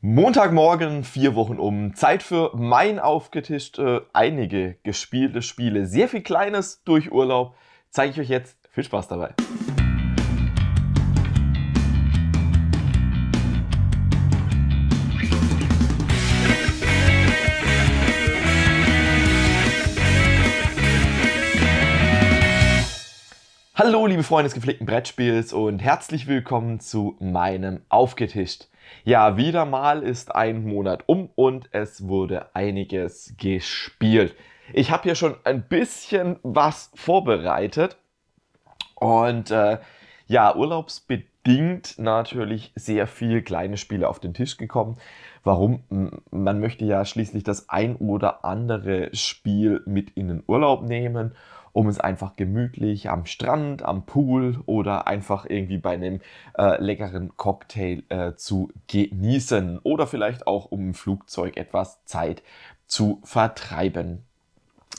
Montagmorgen, vier Wochen um. Zeit für mein aufgetischt äh, einige gespielte Spiele. Sehr viel Kleines durch Urlaub. Zeige ich euch jetzt. Viel Spaß dabei. Hallo liebe Freunde des gepflegten Brettspiels und herzlich willkommen zu meinem Aufgetischt. Ja, wieder mal ist ein Monat um und es wurde einiges gespielt. Ich habe hier schon ein bisschen was vorbereitet und äh, ja, urlaubsbedingt natürlich sehr viel kleine Spiele auf den Tisch gekommen. Warum? Man möchte ja schließlich das ein oder andere Spiel mit in den Urlaub nehmen um es einfach gemütlich am Strand, am Pool oder einfach irgendwie bei einem äh, leckeren Cocktail äh, zu genießen oder vielleicht auch um im Flugzeug etwas Zeit zu vertreiben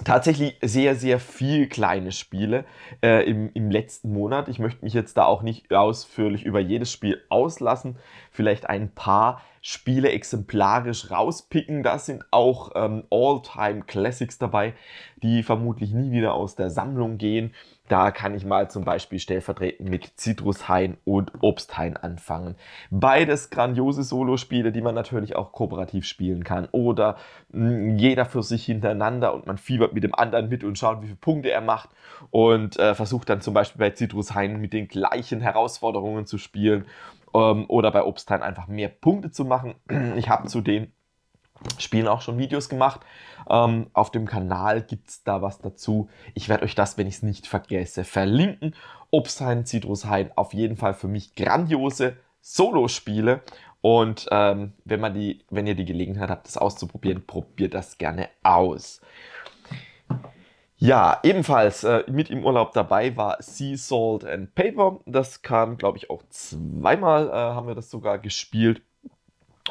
tatsächlich sehr, sehr viel kleine Spiele äh, im, im letzten Monat. Ich möchte mich jetzt da auch nicht ausführlich über jedes Spiel auslassen. Vielleicht ein paar Spiele exemplarisch rauspicken. Da sind auch ähm, All-Time-Classics dabei, die vermutlich nie wieder aus der Sammlung gehen. Da kann ich mal zum Beispiel stellvertretend mit Zitrushain und Obsthain anfangen. Beides grandiose Solospiele, die man natürlich auch kooperativ spielen kann. Oder mh, hm, jeder für sich hintereinander und man fiebert mit dem anderen mit und schaut, wie viele Punkte er macht und äh, versucht dann zum Beispiel bei Zitrushain mit den gleichen Herausforderungen zu spielen ähm, oder bei Obsthain einfach mehr Punkte zu machen. Ich habe zudem Spielen auch schon Videos gemacht. Ähm, auf dem Kanal gibt es da was dazu. Ich werde euch das, wenn ich es nicht vergesse, verlinken. Obstheim, Zitrushain, auf jeden Fall für mich grandiose Solo-Spiele. Und ähm, wenn, man die, wenn ihr die Gelegenheit habt, das auszuprobieren, probiert das gerne aus. Ja, ebenfalls äh, mit im Urlaub dabei war Sea Salt and Paper. Das kam, glaube ich, auch zweimal äh, haben wir das sogar gespielt.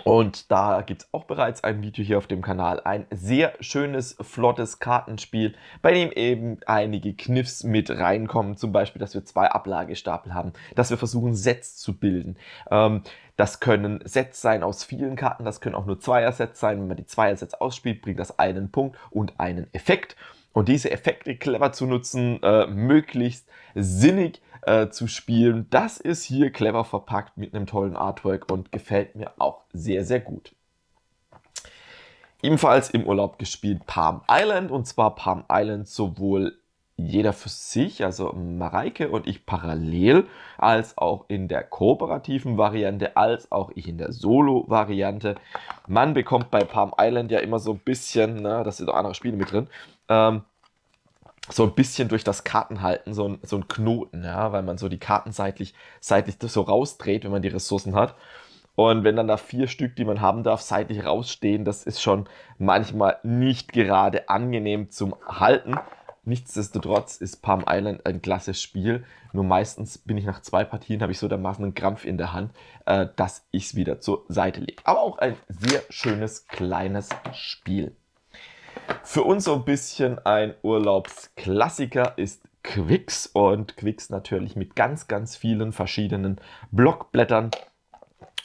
Und da gibt es auch bereits ein Video hier auf dem Kanal. Ein sehr schönes, flottes Kartenspiel, bei dem eben einige Kniffs mit reinkommen. Zum Beispiel, dass wir zwei Ablagestapel haben, dass wir versuchen, Sets zu bilden. Ähm, das können Sets sein aus vielen Karten, das können auch nur Zweier-Sets sein. Wenn man die Zweier-Sets ausspielt, bringt das einen Punkt und einen Effekt. Und diese Effekte clever zu nutzen, äh, möglichst sinnig äh, zu spielen. Das ist hier clever verpackt mit einem tollen Artwork und gefällt mir auch sehr, sehr gut. Ebenfalls im Urlaub gespielt Palm Island und zwar Palm Island sowohl jeder für sich, also Mareike und ich parallel, als auch in der kooperativen Variante, als auch ich in der Solo-Variante. Man bekommt bei Palm Island ja immer so ein bisschen, na, ne, das sind auch andere Spiele mit drin, ähm, so ein bisschen durch das Kartenhalten so ein, so ein Knoten, ja, weil man so die Karten seitlich, seitlich so rausdreht, wenn man die Ressourcen hat. Und wenn dann da vier Stück, die man haben darf, seitlich rausstehen, das ist schon manchmal nicht gerade angenehm zum Halten. Nichtsdestotrotz ist Palm Island ein klasse Spiel. Nur meistens bin ich nach zwei Partien, habe ich so dermaßen einen Krampf in der Hand, äh, dass ich es wieder zur Seite lege. Aber auch ein sehr schönes kleines Spiel. Für uns so ein bisschen ein Urlaubsklassiker ist Quicks und Quicks natürlich mit ganz, ganz vielen verschiedenen Blockblättern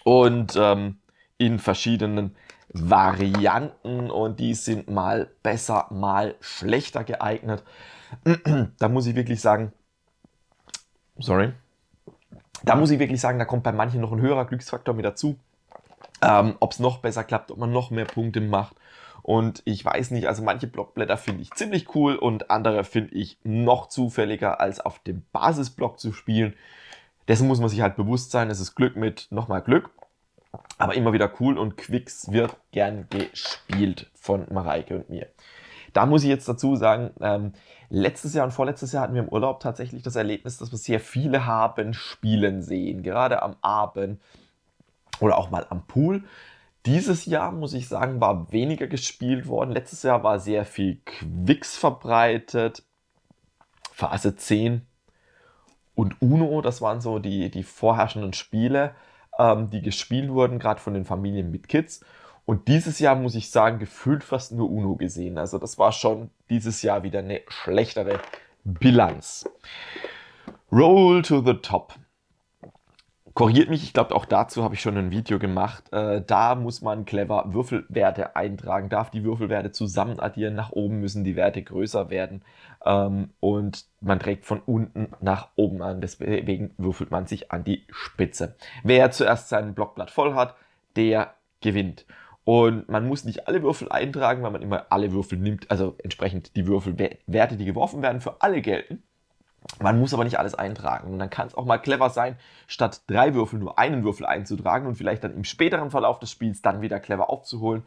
und ähm, in verschiedenen Varianten und die sind mal besser, mal schlechter geeignet. da muss ich wirklich sagen, sorry, da muss ich wirklich sagen, da kommt bei manchen noch ein höherer Glücksfaktor mit dazu, ähm, ob es noch besser klappt, ob man noch mehr Punkte macht und ich weiß nicht, also manche Blogblätter finde ich ziemlich cool und andere finde ich noch zufälliger, als auf dem Basisblock zu spielen. Dessen muss man sich halt bewusst sein. Es ist Glück mit nochmal Glück. Aber immer wieder cool und Quicks wird gern gespielt von Mareike und mir. Da muss ich jetzt dazu sagen, ähm, letztes Jahr und vorletztes Jahr hatten wir im Urlaub tatsächlich das Erlebnis, dass wir sehr viele haben spielen sehen, gerade am Abend oder auch mal am Pool. Dieses Jahr, muss ich sagen, war weniger gespielt worden. Letztes Jahr war sehr viel Quicks verbreitet. Phase 10 und Uno, das waren so die, die vorherrschenden Spiele, ähm, die gespielt wurden, gerade von den Familien mit Kids. Und dieses Jahr, muss ich sagen, gefühlt fast nur Uno gesehen. Also das war schon dieses Jahr wieder eine schlechtere Bilanz. Roll to the top. Korrigiert mich, ich glaube, auch dazu habe ich schon ein Video gemacht. Äh, da muss man clever Würfelwerte eintragen, darf die Würfelwerte zusammen addieren, nach oben müssen die Werte größer werden ähm, und man trägt von unten nach oben an. Deswegen würfelt man sich an die Spitze. Wer zuerst sein Blockblatt voll hat, der gewinnt. Und man muss nicht alle Würfel eintragen, weil man immer alle Würfel nimmt, also entsprechend die Würfelwerte, die geworfen werden, für alle gelten. Man muss aber nicht alles eintragen. Und dann kann es auch mal clever sein, statt drei Würfel nur einen Würfel einzutragen und vielleicht dann im späteren Verlauf des Spiels dann wieder clever aufzuholen.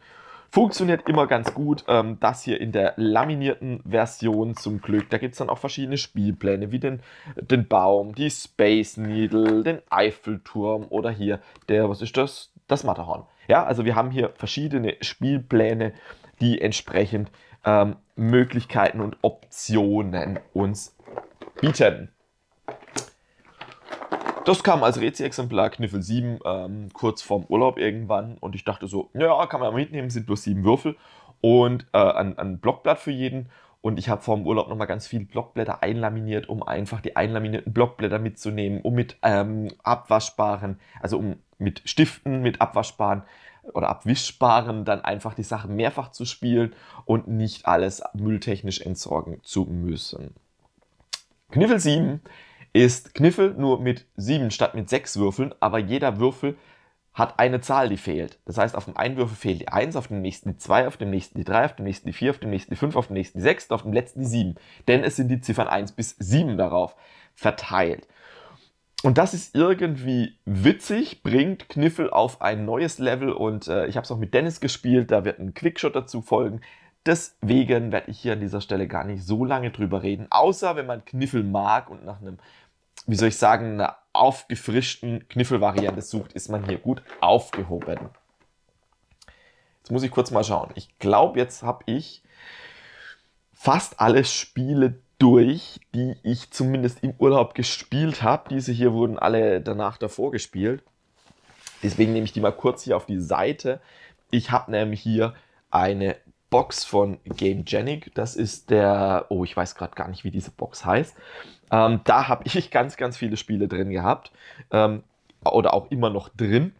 Funktioniert immer ganz gut. Ähm, das hier in der laminierten Version zum Glück. Da gibt es dann auch verschiedene Spielpläne, wie den, den Baum, die Space Needle, den Eiffelturm oder hier der, was ist das? Das Matterhorn. Ja, also wir haben hier verschiedene Spielpläne, die entsprechend ähm, Möglichkeiten und Optionen uns bieten. Das kam als Rezi-Exemplar, Kniffel 7, ähm, kurz vorm Urlaub irgendwann. Und ich dachte so, ja, kann man mitnehmen, sind nur sieben Würfel und äh, ein, ein Blockblatt für jeden. Und ich habe vor dem Urlaub nochmal ganz viele Blockblätter einlaminiert, um einfach die einlaminierten Blockblätter mitzunehmen, um mit ähm, abwaschbaren, also um mit Stiften, mit abwaschbaren oder abwischbaren dann einfach die Sachen mehrfach zu spielen und nicht alles mülltechnisch entsorgen zu müssen. Kniffel 7 ist Kniffel nur mit 7 statt mit 6 Würfeln, aber jeder Würfel hat eine Zahl, die fehlt. Das heißt, auf dem einen Würfel fehlt die 1, auf dem nächsten die 2, auf dem nächsten die 3, auf dem nächsten die 4, auf dem nächsten die 5, auf dem nächsten die 6 und auf dem letzten die 7. Denn es sind die Ziffern 1 bis 7 darauf verteilt. Und das ist irgendwie witzig, bringt Kniffel auf ein neues Level und äh, ich habe es auch mit Dennis gespielt, da wird ein Quickshot dazu folgen. Deswegen werde ich hier an dieser Stelle gar nicht so lange drüber reden, außer wenn man Kniffel mag und nach einem, wie soll ich sagen, einer aufgefrischten Kniffelvariante sucht, ist man hier gut aufgehoben. Jetzt muss ich kurz mal schauen. Ich glaube, jetzt habe ich fast alle Spiele durch, die ich zumindest im Urlaub gespielt habe. Diese hier wurden alle danach davor gespielt. Deswegen nehme ich die mal kurz hier auf die Seite. Ich habe nämlich hier eine Box von Game Genic. Das ist der, oh, ich weiß gerade gar nicht, wie diese Box heißt. Ähm, da habe ich ganz, ganz viele Spiele drin gehabt ähm, oder auch immer noch drin.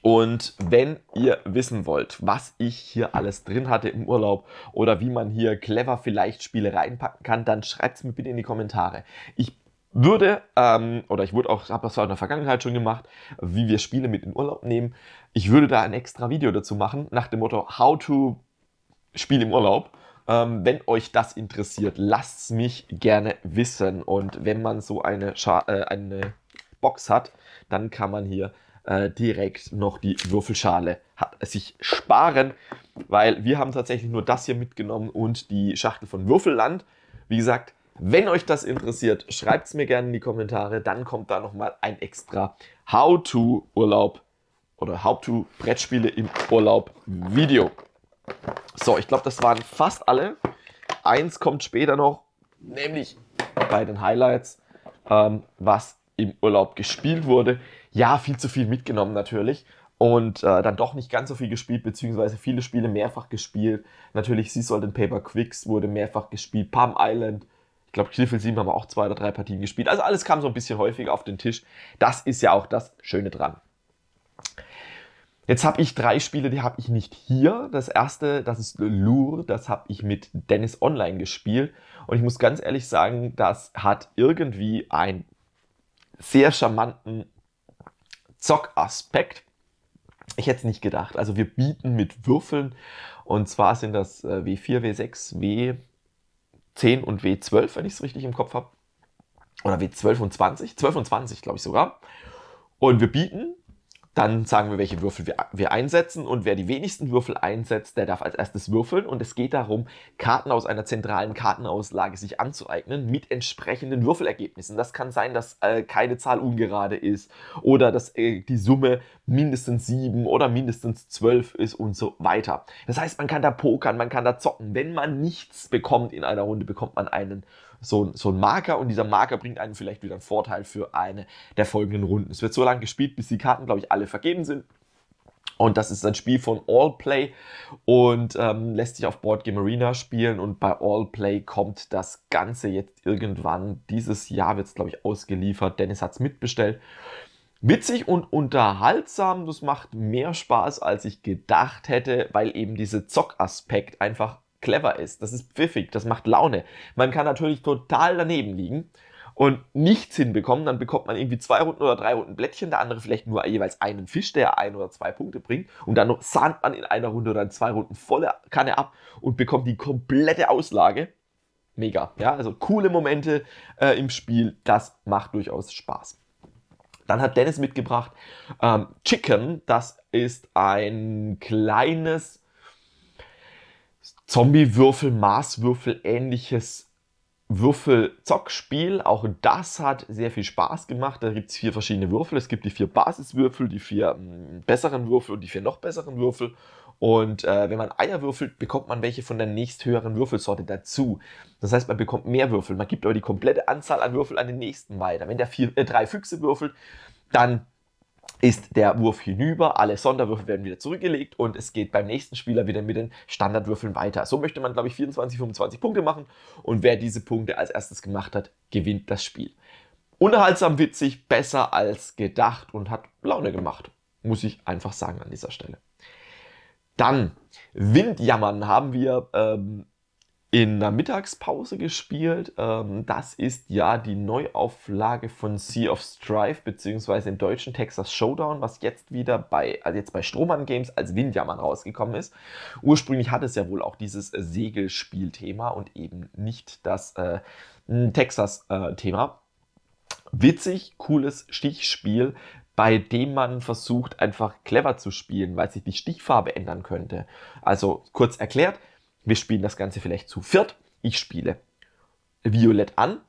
Und wenn ihr wissen wollt, was ich hier alles drin hatte im Urlaub oder wie man hier clever vielleicht Spiele reinpacken kann, dann schreibt es mir bitte in die Kommentare. Ich würde, ähm, oder ich wurde auch, habe das auch in der Vergangenheit schon gemacht, wie wir Spiele mit in Urlaub nehmen. Ich würde da ein extra Video dazu machen, nach dem Motto How to Spiel im Urlaub. Ähm, wenn euch das interessiert, lasst es mich gerne wissen. Und wenn man so eine, Scha äh, eine Box hat, dann kann man hier äh, direkt noch die Würfelschale sich sparen, weil wir haben tatsächlich nur das hier mitgenommen und die Schachtel von Würfelland. Wie gesagt, wenn euch das interessiert, schreibt es mir gerne in die Kommentare, dann kommt da nochmal ein extra How-to-Urlaub oder How-to-Brettspiele im Urlaub-Video. So, ich glaube, das waren fast alle. Eins kommt später noch, nämlich bei den Highlights, ähm, was im Urlaub gespielt wurde. Ja, viel zu viel mitgenommen natürlich und äh, dann doch nicht ganz so viel gespielt, beziehungsweise viele Spiele mehrfach gespielt. Natürlich Sie soll den Paper Quicks wurde mehrfach gespielt, Palm Island, ich glaube Cliffel 7 haben wir auch zwei oder drei Partien gespielt. Also alles kam so ein bisschen häufiger auf den Tisch. Das ist ja auch das Schöne dran. Jetzt habe ich drei Spiele, die habe ich nicht hier. Das erste, das ist Lure, das habe ich mit Dennis Online gespielt. Und ich muss ganz ehrlich sagen, das hat irgendwie einen sehr charmanten Zock-Aspekt. Ich hätte es nicht gedacht. Also wir bieten mit Würfeln. Und zwar sind das W4, W6, W10 und W12, wenn ich es richtig im Kopf habe. Oder W12 und 20. 12 und 20, glaube ich sogar. Und wir bieten dann sagen wir, welche Würfel wir, wir einsetzen und wer die wenigsten Würfel einsetzt, der darf als erstes würfeln und es geht darum, Karten aus einer zentralen Kartenauslage sich anzueignen mit entsprechenden Würfelergebnissen. Das kann sein, dass äh, keine Zahl ungerade ist oder dass äh, die Summe mindestens 7 oder mindestens 12 ist und so weiter. Das heißt, man kann da pokern, man kann da zocken. Wenn man nichts bekommt in einer Runde, bekommt man einen so, so ein Marker und dieser Marker bringt einem vielleicht wieder einen Vorteil für eine der folgenden Runden. Es wird so lange gespielt, bis die Karten, glaube ich, alle vergeben sind. Und das ist ein Spiel von Allplay und ähm, lässt sich auf Board Game Arena spielen. Und bei Allplay kommt das Ganze jetzt irgendwann. Dieses Jahr wird es, glaube ich, ausgeliefert. Dennis hat es mitbestellt. Witzig und unterhaltsam. Das macht mehr Spaß, als ich gedacht hätte, weil eben dieser Zockaspekt einfach clever ist, das ist pfiffig, das macht Laune. Man kann natürlich total daneben liegen und nichts hinbekommen, dann bekommt man irgendwie zwei Runden oder drei Runden Blättchen, der andere vielleicht nur jeweils einen Fisch, der ein oder zwei Punkte bringt und dann sandt man in einer Runde oder in zwei Runden volle Kanne ab und bekommt die komplette Auslage. Mega, ja, also coole Momente äh, im Spiel, das macht durchaus Spaß. Dann hat Dennis mitgebracht ähm, Chicken, das ist ein kleines Zombie-Würfel, Maßwürfel, ähnliches Würfel-Zockspiel. Auch das hat sehr viel Spaß gemacht. Da gibt es vier verschiedene Würfel. Es gibt die vier Basiswürfel, die vier hm, besseren Würfel und die vier noch besseren Würfel. Und äh, wenn man Eier würfelt, bekommt man welche von der nächsthöheren Würfelsorte dazu. Das heißt, man bekommt mehr Würfel. Man gibt aber die komplette Anzahl an Würfel an den nächsten weiter. Wenn der vier, äh, drei Füchse würfelt, dann ist der Wurf hinüber, alle Sonderwürfe werden wieder zurückgelegt und es geht beim nächsten Spieler wieder mit den Standardwürfeln weiter. So möchte man, glaube ich, 24, 25 Punkte machen und wer diese Punkte als erstes gemacht hat, gewinnt das Spiel. Unterhaltsam, witzig, besser als gedacht und hat Laune gemacht, muss ich einfach sagen an dieser Stelle. Dann, Windjammern haben wir ähm, in der Mittagspause gespielt. Ähm, das ist ja die Neuauflage von Sea of Strife, beziehungsweise im deutschen Texas Showdown, was jetzt wieder bei, also jetzt bei Strohmann Games als Windjammern rausgekommen ist. Ursprünglich hatte es ja wohl auch dieses Segelspielthema und eben nicht das äh, Texas-Thema. Äh, Witzig, cooles Stichspiel, bei dem man versucht, einfach clever zu spielen, weil sich die Stichfarbe ändern könnte. Also kurz erklärt, wir spielen das Ganze vielleicht zu viert. Ich spiele Violett an.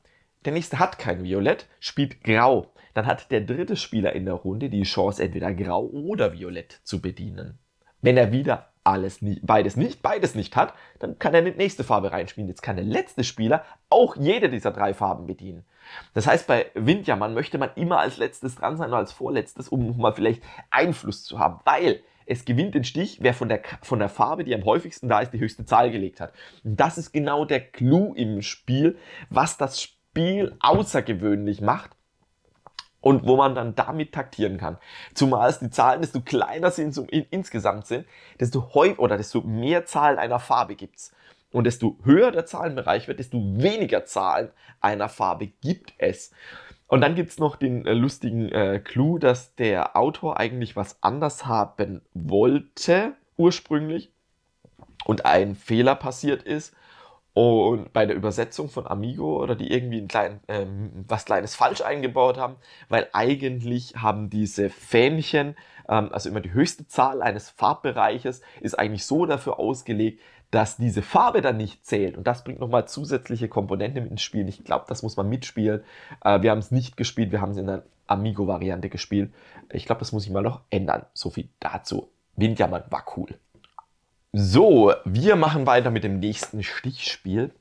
Der nächste hat kein Violett, spielt Grau. Dann hat der dritte Spieler in der Runde die Chance, entweder Grau oder Violett zu bedienen. Wenn er wieder alles nie, beides nicht, beides nicht hat, dann kann er eine nächste Farbe reinspielen. Jetzt kann der letzte Spieler auch jede dieser drei Farben bedienen. Das heißt, bei Windjammern möchte man immer als letztes dran sein oder als vorletztes, um nochmal vielleicht Einfluss zu haben, weil es gewinnt den Stich, wer von der, von der Farbe, die am häufigsten da ist, die höchste Zahl gelegt hat. Und das ist genau der Clou im Spiel, was das Spiel außergewöhnlich macht und wo man dann damit taktieren kann. Zumal es die Zahlen, desto kleiner sie insgesamt sind, desto häufig oder desto mehr Zahlen einer Farbe gibt es. Und desto höher der Zahlenbereich wird, desto weniger Zahlen einer Farbe gibt es. Und dann gibt es noch den äh, lustigen äh, Clou, dass der Autor eigentlich was anders haben wollte, ursprünglich, und ein Fehler passiert ist. Und bei der Übersetzung von Amigo oder die irgendwie ein klein, ähm, was Kleines falsch eingebaut haben, weil eigentlich haben diese Fähnchen, ähm, also immer die höchste Zahl eines Farbbereiches, ist eigentlich so dafür ausgelegt, dass diese Farbe dann nicht zählt. Und das bringt nochmal zusätzliche Komponenten ins Spiel. Ich glaube, das muss man mitspielen. Äh, wir haben es nicht gespielt, wir haben es in der Amigo-Variante gespielt. Ich glaube, das muss ich mal noch ändern. So viel dazu. Windjammern war cool. So, wir machen weiter mit dem nächsten Stichspiel.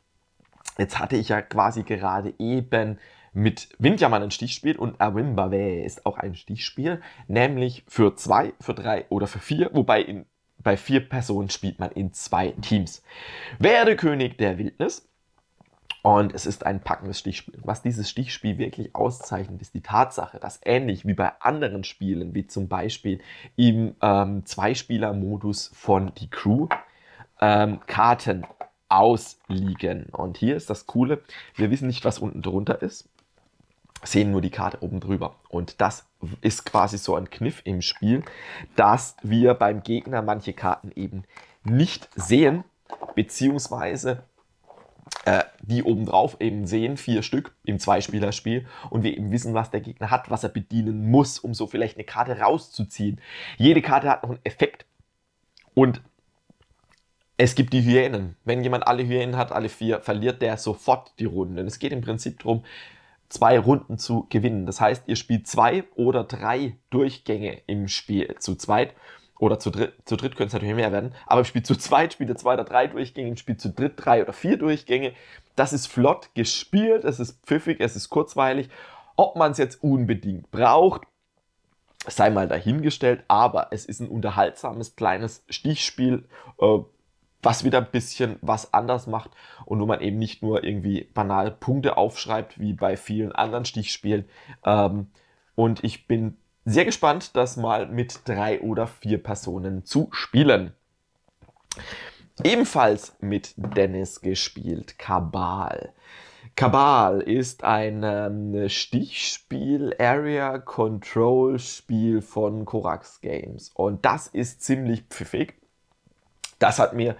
Jetzt hatte ich ja quasi gerade eben mit Windjammern ein Stichspiel und Awimbawe ist auch ein Stichspiel, nämlich für zwei, für drei oder für vier, wobei in bei vier Personen spielt man in zwei Teams. Werde König der Wildnis. Und es ist ein packendes Stichspiel. Was dieses Stichspiel wirklich auszeichnet, ist die Tatsache, dass ähnlich wie bei anderen Spielen, wie zum Beispiel im ähm, Zweispieler-Modus von Die Crew, ähm, Karten ausliegen. Und hier ist das Coole, wir wissen nicht, was unten drunter ist sehen nur die Karte oben drüber. Und das ist quasi so ein Kniff im Spiel, dass wir beim Gegner manche Karten eben nicht sehen, beziehungsweise äh, die obendrauf eben sehen, vier Stück im Zweispielerspiel und wir eben wissen, was der Gegner hat, was er bedienen muss, um so vielleicht eine Karte rauszuziehen. Jede Karte hat noch einen Effekt und es gibt die Hyänen. Wenn jemand alle Hyänen hat, alle vier, verliert der sofort die Runden. Es geht im Prinzip darum, zwei Runden zu gewinnen. Das heißt, ihr spielt zwei oder drei Durchgänge im Spiel zu zweit oder zu dritt, zu dritt könnte es natürlich mehr werden, aber im Spiel zu zweit spielt ihr zwei oder drei Durchgänge, im Spiel zu dritt drei oder vier Durchgänge. Das ist flott gespielt, es ist pfiffig, es ist kurzweilig. Ob man es jetzt unbedingt braucht, sei mal dahingestellt, aber es ist ein unterhaltsames kleines Stichspiel, äh, was wieder ein bisschen was anders macht und wo man eben nicht nur irgendwie banal Punkte aufschreibt, wie bei vielen anderen Stichspielen. Ähm, und ich bin sehr gespannt, das mal mit drei oder vier Personen zu spielen. Ebenfalls mit Dennis gespielt, Kabal. Kabal ist ein ähm, Stichspiel, Area Control Spiel von Korax Games. Und das ist ziemlich pfiffig das hat mir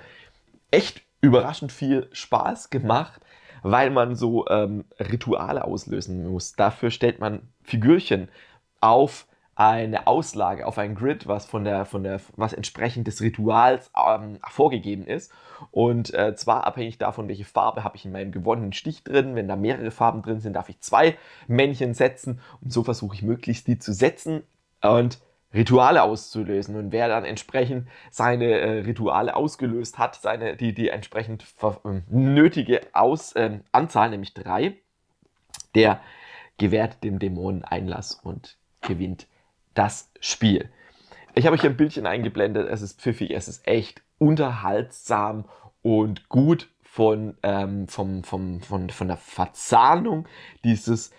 echt überraschend viel Spaß gemacht, weil man so ähm, Rituale auslösen muss. Dafür stellt man Figürchen auf eine Auslage, auf ein Grid, was von der, von der, was entsprechend des Rituals ähm, vorgegeben ist. Und äh, zwar abhängig davon, welche Farbe habe ich in meinem gewonnenen Stich drin. Wenn da mehrere Farben drin sind, darf ich zwei Männchen setzen. Und so versuche ich möglichst die zu setzen. Und Rituale auszulösen. Und wer dann entsprechend seine äh, Rituale ausgelöst hat, seine, die, die entsprechend ähm, nötige Aus, äh, Anzahl, nämlich drei, der gewährt dem Dämonen Einlass und gewinnt das Spiel. Ich habe euch hier ein Bildchen eingeblendet. Es ist pfiffig, es ist echt unterhaltsam und gut von, ähm, vom, vom, von, von der Verzahnung dieses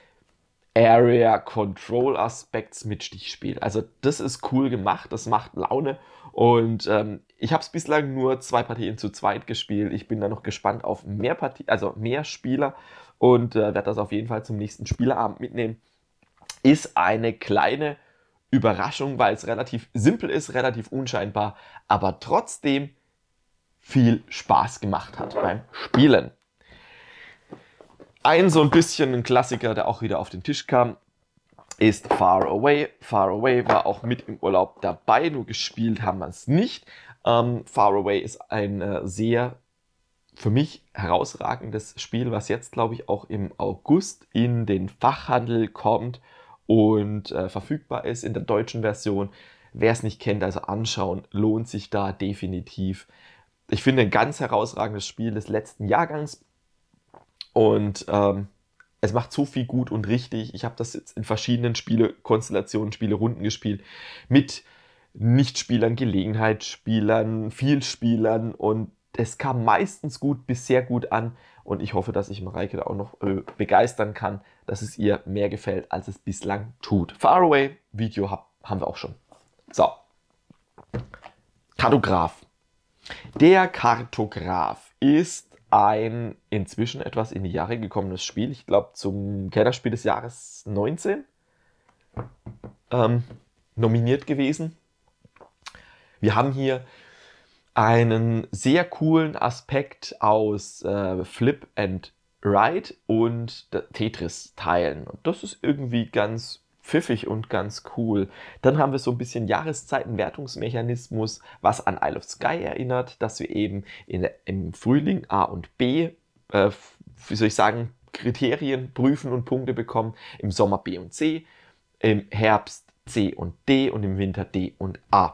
Area Control Aspects mit Stichspiel. Also das ist cool gemacht, das macht Laune und ähm, ich habe es bislang nur zwei Partien zu zweit gespielt. Ich bin da noch gespannt auf mehr Partie, also mehr Spieler und äh, werde das auf jeden Fall zum nächsten Spielerabend mitnehmen. Ist eine kleine Überraschung, weil es relativ simpel ist, relativ unscheinbar, aber trotzdem viel Spaß gemacht hat beim Spielen. Ein so ein bisschen ein Klassiker, der auch wieder auf den Tisch kam, ist Far Away. Far Away war auch mit im Urlaub dabei, nur gespielt haben wir es nicht. Ähm, Far Away ist ein äh, sehr für mich herausragendes Spiel, was jetzt, glaube ich, auch im August in den Fachhandel kommt und äh, verfügbar ist in der deutschen Version. Wer es nicht kennt, also anschauen, lohnt sich da definitiv. Ich finde ein ganz herausragendes Spiel des letzten Jahrgangs und ähm, es macht so viel gut und richtig. Ich habe das jetzt in verschiedenen Spielekonstellationen, Spielerunden gespielt. Mit Nichtspielern, Gelegenheitsspielern, Vielspielern und es kam meistens gut bis sehr gut an und ich hoffe, dass ich Mareike da auch noch äh, begeistern kann, dass es ihr mehr gefällt, als es bislang tut. Faraway Video hab, haben wir auch schon. So. Kartograf. Der Kartograf ist ein inzwischen etwas in die Jahre gekommenes Spiel. Ich glaube, zum Kellerspiel des Jahres 19 ähm, nominiert gewesen. Wir haben hier einen sehr coolen Aspekt aus äh, Flip and Ride und Tetris-Teilen. Und das ist irgendwie ganz pfiffig und ganz cool. Dann haben wir so ein bisschen Jahreszeitenwertungsmechanismus, was an Isle of Sky erinnert, dass wir eben in, im Frühling A und B, äh, wie soll ich sagen, Kriterien prüfen und Punkte bekommen, im Sommer B und C, im Herbst C und D und im Winter D und A.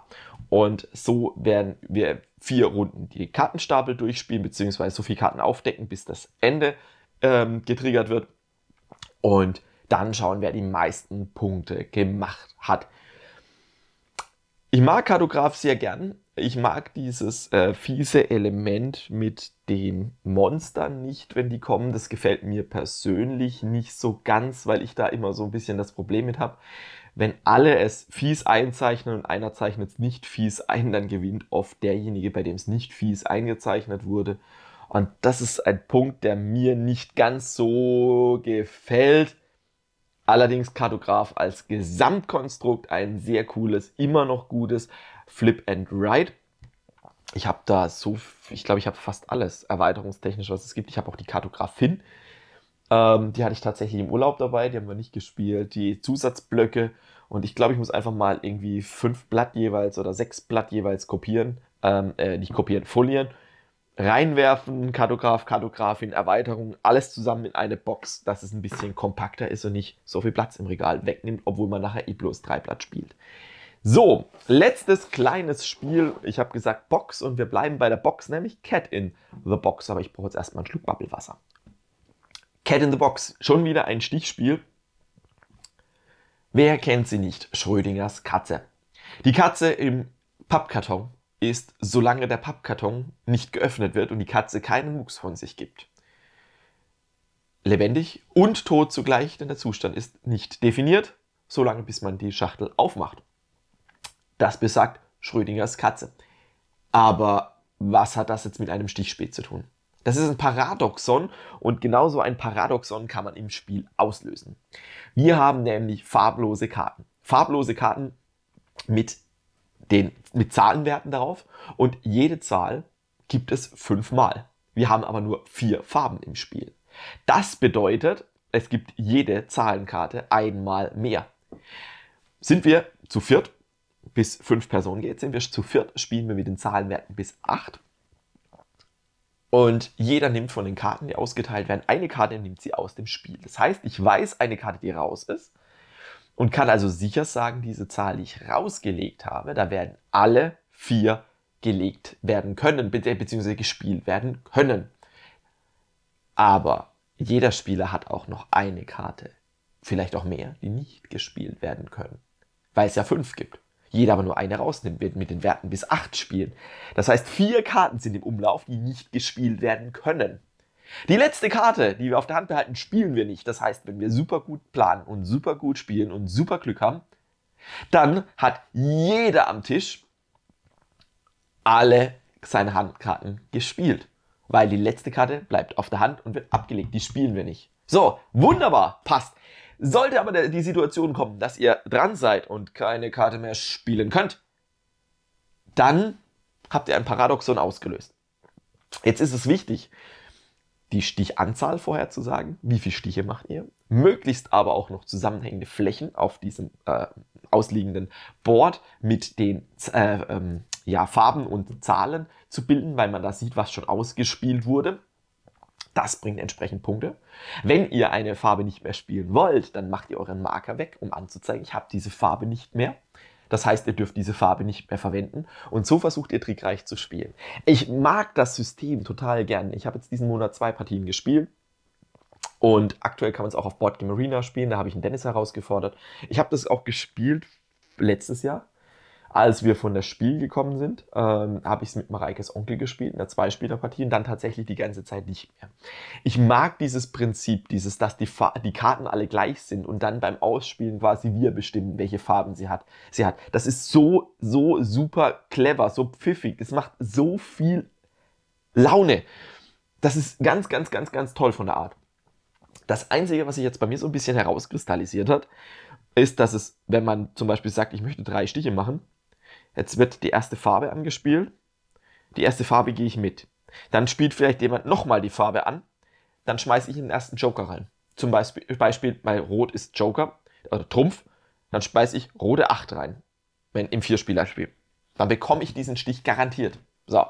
Und so werden wir vier Runden die Kartenstapel durchspielen, beziehungsweise so viele Karten aufdecken, bis das Ende ähm, getriggert wird. Und dann schauen, wer die meisten Punkte gemacht hat. Ich mag Kartograf sehr gern. Ich mag dieses äh, fiese Element mit den Monstern nicht, wenn die kommen. Das gefällt mir persönlich nicht so ganz, weil ich da immer so ein bisschen das Problem mit habe. Wenn alle es fies einzeichnen und einer zeichnet es nicht fies ein, dann gewinnt oft derjenige, bei dem es nicht fies eingezeichnet wurde. Und das ist ein Punkt, der mir nicht ganz so gefällt. Allerdings Kartograf als Gesamtkonstrukt ein sehr cooles, immer noch gutes Flip and Write. Ich habe da so, ich glaube, ich habe fast alles erweiterungstechnisch, was es gibt. Ich habe auch die Kartografin. Ähm, die hatte ich tatsächlich im Urlaub dabei, die haben wir nicht gespielt. Die Zusatzblöcke. Und ich glaube, ich muss einfach mal irgendwie fünf Blatt jeweils oder sechs Blatt jeweils kopieren. Ähm, äh, nicht kopieren, folieren reinwerfen, Kartograf, Kartografin, Erweiterung, alles zusammen in eine Box, dass es ein bisschen kompakter ist und nicht so viel Platz im Regal wegnimmt, obwohl man nachher eh bloß drei Blatt spielt. So, letztes kleines Spiel. Ich habe gesagt Box und wir bleiben bei der Box, nämlich Cat in the Box. Aber ich brauche jetzt erstmal einen Schluck Bubblewasser. Cat in the Box, schon wieder ein Stichspiel. Wer kennt sie nicht? Schrödingers Katze. Die Katze im Pappkarton ist, solange der Pappkarton nicht geöffnet wird und die Katze keinen Mucks von sich gibt. Lebendig und tot zugleich, denn der Zustand ist nicht definiert, solange bis man die Schachtel aufmacht. Das besagt Schrödingers Katze. Aber was hat das jetzt mit einem Stichspät zu tun? Das ist ein Paradoxon und genauso ein Paradoxon kann man im Spiel auslösen. Wir haben nämlich farblose Karten. Farblose Karten mit den, mit Zahlenwerten darauf und jede Zahl gibt es fünfmal. Wir haben aber nur vier Farben im Spiel. Das bedeutet, es gibt jede Zahlenkarte einmal mehr. Sind wir zu viert, bis fünf Personen geht, sind wir zu viert, spielen wir mit den Zahlenwerten bis acht. Und jeder nimmt von den Karten, die ausgeteilt werden, eine Karte nimmt sie aus dem Spiel. Das heißt, ich weiß eine Karte, die raus ist und kann also sicher sagen, diese Zahl, die ich rausgelegt habe, da werden alle vier gelegt werden können, äh, beziehungsweise gespielt werden können. Aber jeder Spieler hat auch noch eine Karte, vielleicht auch mehr, die nicht gespielt werden können, weil es ja fünf gibt. Jeder aber nur eine rausnimmt, wird mit den Werten bis acht spielen. Das heißt, vier Karten sind im Umlauf, die nicht gespielt werden können. Die letzte Karte, die wir auf der Hand behalten, spielen wir nicht. Das heißt, wenn wir super gut planen und super gut spielen und super Glück haben, dann hat jeder am Tisch alle seine Handkarten gespielt. Weil die letzte Karte bleibt auf der Hand und wird abgelegt. Die spielen wir nicht. So, wunderbar, passt. Sollte aber die Situation kommen, dass ihr dran seid und keine Karte mehr spielen könnt, dann habt ihr ein Paradoxon ausgelöst. Jetzt ist es wichtig, die Stichanzahl vorherzusagen, wie viele Stiche macht ihr, möglichst aber auch noch zusammenhängende Flächen auf diesem äh, ausliegenden Board mit den äh, ähm, ja, Farben und Zahlen zu bilden, weil man da sieht, was schon ausgespielt wurde. Das bringt entsprechend Punkte. Wenn ihr eine Farbe nicht mehr spielen wollt, dann macht ihr euren Marker weg, um anzuzeigen, ich habe diese Farbe nicht mehr. Das heißt, ihr dürft diese Farbe nicht mehr verwenden. Und so versucht ihr trickreich zu spielen. Ich mag das System total gern. Ich habe jetzt diesen Monat zwei Partien gespielt. Und aktuell kann man es auch auf Board Game Arena spielen. Da habe ich einen Dennis herausgefordert. Ich habe das auch gespielt letztes Jahr als wir von der Spiel gekommen sind, ähm, habe ich es mit Mareikes Onkel gespielt, in der Zweispielerpartie und dann tatsächlich die ganze Zeit nicht mehr. Ich mag dieses Prinzip, dieses, dass die, Fa die Karten alle gleich sind und dann beim Ausspielen quasi wir bestimmen, welche Farben sie hat. Sie hat. Das ist so, so super clever, so pfiffig. Das macht so viel Laune. Das ist ganz, ganz, ganz, ganz toll von der Art. Das Einzige, was sich jetzt bei mir so ein bisschen herauskristallisiert hat, ist, dass es, wenn man zum Beispiel sagt, ich möchte drei Stiche machen, Jetzt wird die erste Farbe angespielt. Die erste Farbe gehe ich mit. Dann spielt vielleicht jemand nochmal die Farbe an. Dann schmeiße ich den ersten Joker rein. Zum Beispiel, Beispiel weil Rot ist Joker oder Trumpf. Dann schmeiße ich rote 8 rein. Wenn im Vierspielerspiel. Dann bekomme ich diesen Stich garantiert. So.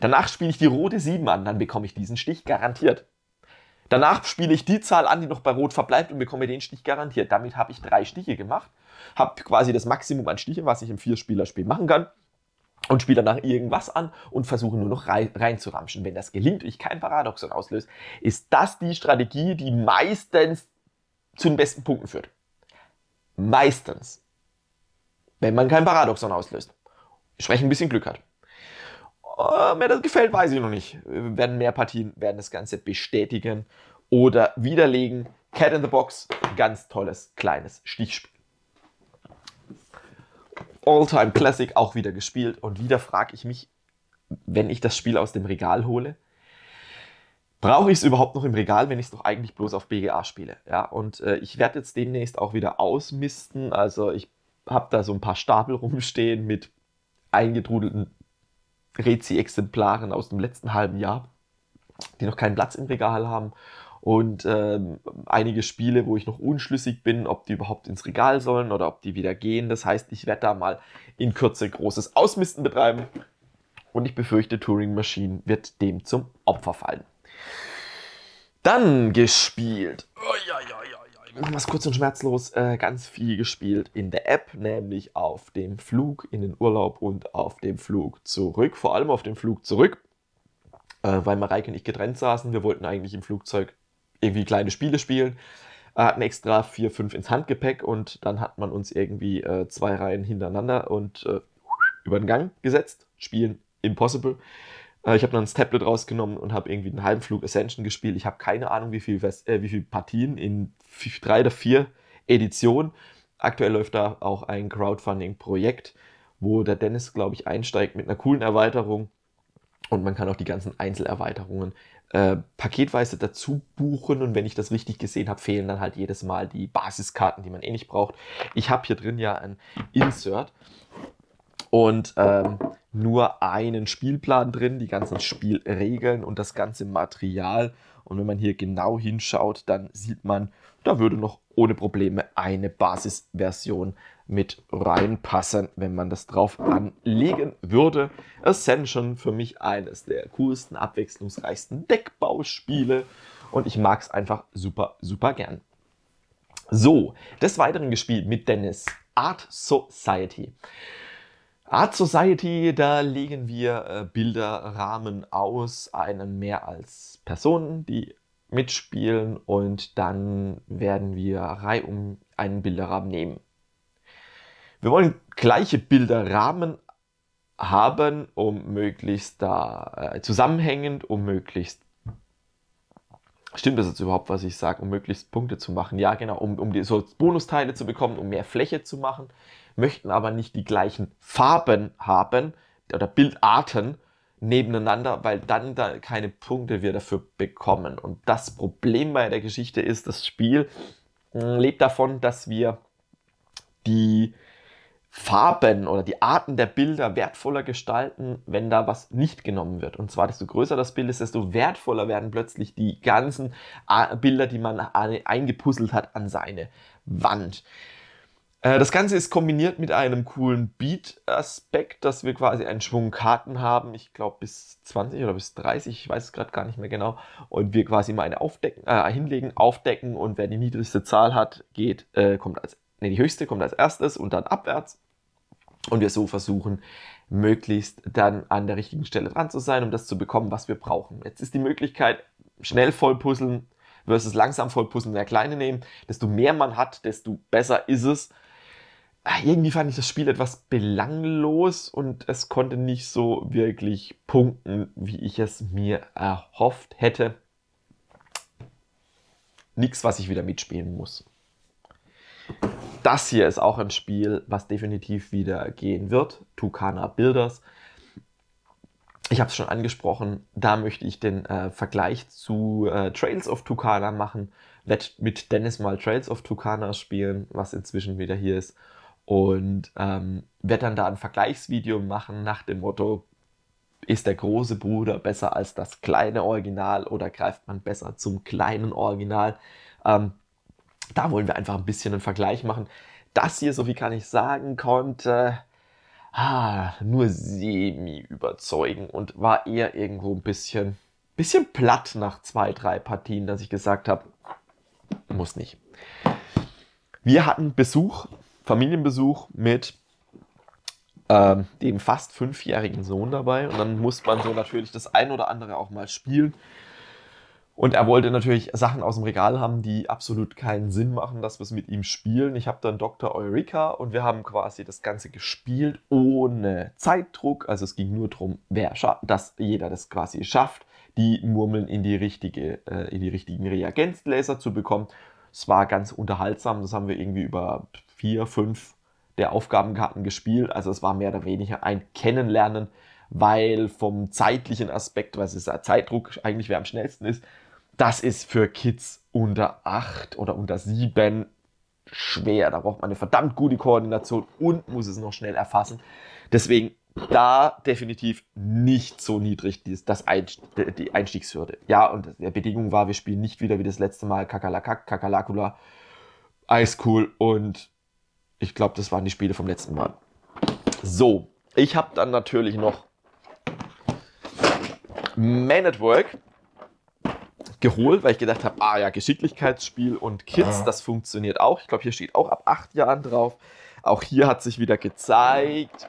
Danach spiele ich die rote 7 an. Dann bekomme ich diesen Stich garantiert. Danach spiele ich die Zahl an, die noch bei Rot verbleibt und bekomme den Stich garantiert. Damit habe ich drei Stiche gemacht, habe quasi das Maximum an Stichen, was ich im Vierspielerspiel machen kann und spiele danach irgendwas an und versuche nur noch rein, reinzuramschen. Wenn das gelingt und ich kein Paradoxon auslöse, ist das die Strategie, die meistens zu den besten Punkten führt. Meistens. Wenn man kein Paradoxon auslöst. Sprechen ein bisschen Glück hat. Äh, mir das gefällt, weiß ich noch nicht. Wir werden mehr Partien werden das Ganze bestätigen oder widerlegen. Cat in the Box, ganz tolles kleines Stichspiel. All-Time Classic auch wieder gespielt und wieder frage ich mich, wenn ich das Spiel aus dem Regal hole, brauche ich es überhaupt noch im Regal, wenn ich es doch eigentlich bloß auf BGA spiele? Ja, und äh, ich werde jetzt demnächst auch wieder ausmisten. Also ich habe da so ein paar Stapel rumstehen mit eingetrudelten Rezi-Exemplaren aus dem letzten halben Jahr, die noch keinen Platz im Regal haben. Und ähm, einige Spiele, wo ich noch unschlüssig bin, ob die überhaupt ins Regal sollen oder ob die wieder gehen. Das heißt, ich werde da mal in Kürze großes Ausmisten betreiben. Und ich befürchte, Touring Machine wird dem zum Opfer fallen. Dann gespielt. Oh, ja, ja, machen kurz und schmerzlos, äh, ganz viel gespielt in der App, nämlich auf dem Flug in den Urlaub und auf dem Flug zurück, vor allem auf dem Flug zurück, äh, weil Mareike und ich getrennt saßen. Wir wollten eigentlich im Flugzeug irgendwie kleine Spiele spielen, hatten extra vier, fünf ins Handgepäck und dann hat man uns irgendwie äh, zwei Reihen hintereinander und äh, über den Gang gesetzt. Spielen impossible. Äh, ich habe dann das Tablet rausgenommen und habe irgendwie einen halben Flug Ascension gespielt. Ich habe keine Ahnung, wie viele äh, viel Partien in drei oder vier Editionen. Aktuell läuft da auch ein Crowdfunding-Projekt, wo der Dennis, glaube ich, einsteigt mit einer coolen Erweiterung. Und man kann auch die ganzen Einzelerweiterungen äh, paketweise dazu buchen. Und wenn ich das richtig gesehen habe, fehlen dann halt jedes Mal die Basiskarten, die man eh nicht braucht. Ich habe hier drin ja ein Insert und ähm, nur einen Spielplan drin, die ganzen Spielregeln und das ganze Material. Und wenn man hier genau hinschaut, dann sieht man, da würde noch ohne Probleme eine Basisversion mit reinpassen, wenn man das drauf anlegen würde. Ascension für mich eines der coolsten, abwechslungsreichsten Deckbauspiele und ich mag es einfach super, super gern. So, des Weiteren gespielt mit Dennis Art Society. Art Society, da legen wir äh, Bilderrahmen aus, einen mehr als Personen, die mitspielen und dann werden wir reihum einen Bilderrahmen nehmen. Wir wollen gleiche Bilderrahmen haben, um möglichst da äh, zusammenhängend, um möglichst Stimmt das jetzt überhaupt, was ich sage, um möglichst Punkte zu machen? Ja, genau, um, um die, so Bonusteile zu bekommen, um mehr Fläche zu machen möchten aber nicht die gleichen Farben haben oder Bildarten nebeneinander, weil dann da keine Punkte wir dafür bekommen. Und das Problem bei der Geschichte ist, das Spiel mm, lebt davon, dass wir die Farben oder die Arten der Bilder wertvoller gestalten, wenn da was nicht genommen wird. Und zwar, desto größer das Bild ist, desto wertvoller werden plötzlich die ganzen Bilder, die man eingepuzzelt hat an seine Wand. Äh, das Ganze ist kombiniert mit einem coolen Beat-Aspekt, dass wir quasi einen Schwung Karten haben, ich glaube bis 20 oder bis 30, ich weiß es gerade gar nicht mehr genau, und wir quasi mal eine aufdecken, äh, hinlegen, aufdecken und wer die niedrigste Zahl hat, geht, äh, kommt als, nee, die höchste kommt als erstes und dann abwärts. Und wir so versuchen, möglichst dann an der richtigen Stelle dran zu sein, um das zu bekommen, was wir brauchen. Jetzt ist die Möglichkeit, schnell vollpuzzeln versus langsam vollpuzzeln, puzzeln, der Kleine nehmen. Desto mehr man hat, desto besser ist es Ah, irgendwie fand ich das Spiel etwas belanglos und es konnte nicht so wirklich punkten, wie ich es mir erhofft hätte. Nichts, was ich wieder mitspielen muss. Das hier ist auch ein Spiel, was definitiv wieder gehen wird. Tucana Builders. Ich habe es schon angesprochen, da möchte ich den äh, Vergleich zu äh, Trails of Tucana machen. Werde mit Dennis mal Trails of Tucana spielen, was inzwischen wieder hier ist und ähm, werde dann da ein Vergleichsvideo machen nach dem Motto, ist der große Bruder besser als das kleine Original oder greift man besser zum kleinen Original? Ähm, da wollen wir einfach ein bisschen einen Vergleich machen. Das hier, so viel kann ich sagen, konnte ah, nur semi überzeugen und war eher irgendwo ein bisschen, bisschen platt nach zwei, drei Partien, dass ich gesagt habe, muss nicht. Wir hatten Besuch Familienbesuch mit ähm, dem fast fünfjährigen Sohn dabei. Und dann muss man so natürlich das ein oder andere auch mal spielen. Und er wollte natürlich Sachen aus dem Regal haben, die absolut keinen Sinn machen, dass wir es mit ihm spielen. Ich habe dann Dr. Eureka und wir haben quasi das Ganze gespielt ohne Zeitdruck. Also es ging nur darum, wer dass jeder das quasi schafft, die Murmeln in die, richtige, äh, in die richtigen Reagenzgläser zu bekommen. Es war ganz unterhaltsam. Das haben wir irgendwie über vier, fünf der Aufgabenkarten gespielt. Also es war mehr oder weniger ein Kennenlernen, weil vom zeitlichen Aspekt, was ist der Zeitdruck eigentlich, wer am schnellsten ist, das ist für Kids unter acht oder unter sieben schwer. Da braucht man eine verdammt gute Koordination und muss es noch schnell erfassen. Deswegen da definitiv nicht so niedrig die, das Einst die Einstiegshürde. Ja, und der Bedingung war, wir spielen nicht wieder wie das letzte Mal Kakalakak, Kakalakula, Ice Cool und ich glaube, das waren die Spiele vom letzten Mal. So, ich habe dann natürlich noch Man at Work geholt, weil ich gedacht habe, ah ja, Geschicklichkeitsspiel und Kids, das funktioniert auch. Ich glaube, hier steht auch ab acht Jahren drauf. Auch hier hat sich wieder gezeigt,